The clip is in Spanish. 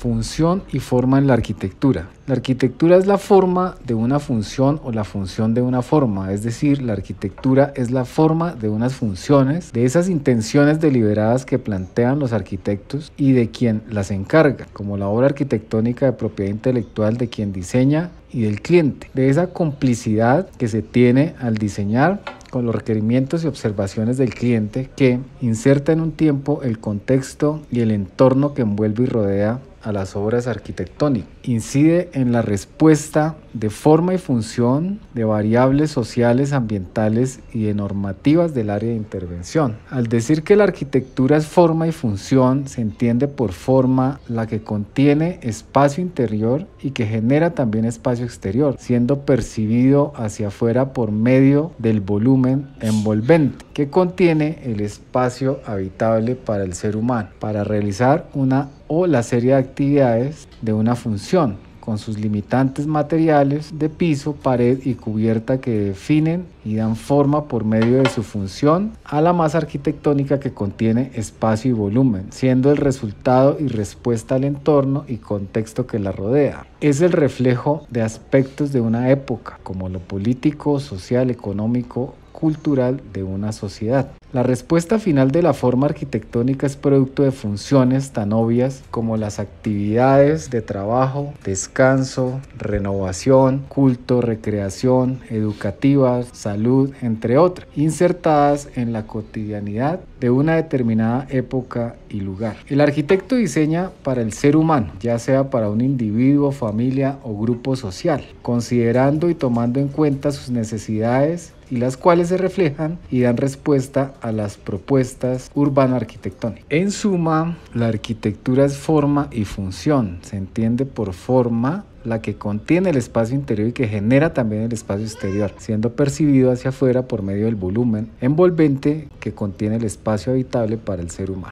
función y forma en la arquitectura. La arquitectura es la forma de una función o la función de una forma, es decir, la arquitectura es la forma de unas funciones, de esas intenciones deliberadas que plantean los arquitectos y de quien las encarga, como la obra arquitectónica de propiedad intelectual de quien diseña y del cliente, de esa complicidad que se tiene al diseñar con los requerimientos y observaciones del cliente que inserta en un tiempo el contexto y el entorno que envuelve y rodea a las obras arquitectónicas. Incide en la respuesta de forma y función de variables sociales, ambientales y de normativas del área de intervención. Al decir que la arquitectura es forma y función, se entiende por forma la que contiene espacio interior y que genera también espacio exterior, siendo percibido hacia afuera por medio del volumen envolvente que contiene el espacio habitable para el ser humano, para realizar una o la serie de actividades de una función, con sus limitantes materiales de piso, pared y cubierta que definen y dan forma por medio de su función a la masa arquitectónica que contiene espacio y volumen, siendo el resultado y respuesta al entorno y contexto que la rodea. Es el reflejo de aspectos de una época, como lo político, social, económico cultural de una sociedad. La respuesta final de la forma arquitectónica es producto de funciones tan obvias como las actividades de trabajo, descanso, renovación, culto, recreación, educativas, salud, entre otras, insertadas en la cotidianidad de una determinada época y lugar. El arquitecto diseña para el ser humano, ya sea para un individuo, familia o grupo social, considerando y tomando en cuenta sus necesidades, y las cuales se reflejan y dan respuesta a las propuestas urbano arquitectónicas. En suma, la arquitectura es forma y función, se entiende por forma la que contiene el espacio interior y que genera también el espacio exterior, siendo percibido hacia afuera por medio del volumen envolvente que contiene el espacio habitable para el ser humano.